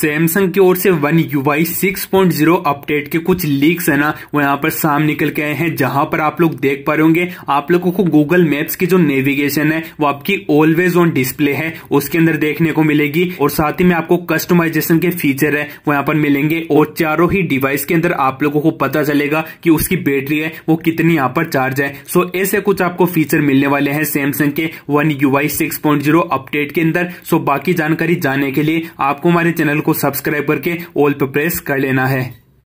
Samsung की ओर से one six point zero update के कुछ लीक्स है ना वो यहाँ पर सामने निकल के आए हैं जहां पर आप लोग देख पा रहे होंगे आप लोगों को गूगल मैप्स की जो नेविगेशन है वो आपकी ऑलवेज ऑन डिस्प्ले है उसके अंदर देखने को मिलेगी और साथ ही में आपको कस्टमाइजेशन के फीचर है वो यहाँ पर मिलेंगे और चारों ही डिवाइस के अंदर आप लोगों को पता चलेगा की उसकी बैटरी है वो कितनी यहाँ पर चार्ज है सो ऐसे कुछ आपको फीचर मिलने वाले हैं सैमसंग के वन पॉइंट जीरो अपडेट के अंदर सो बाकी जानकारी जानने के लिए आपको हमारे चैनल को सब्सक्राइब करके ऑल पर प्रेस कर लेना है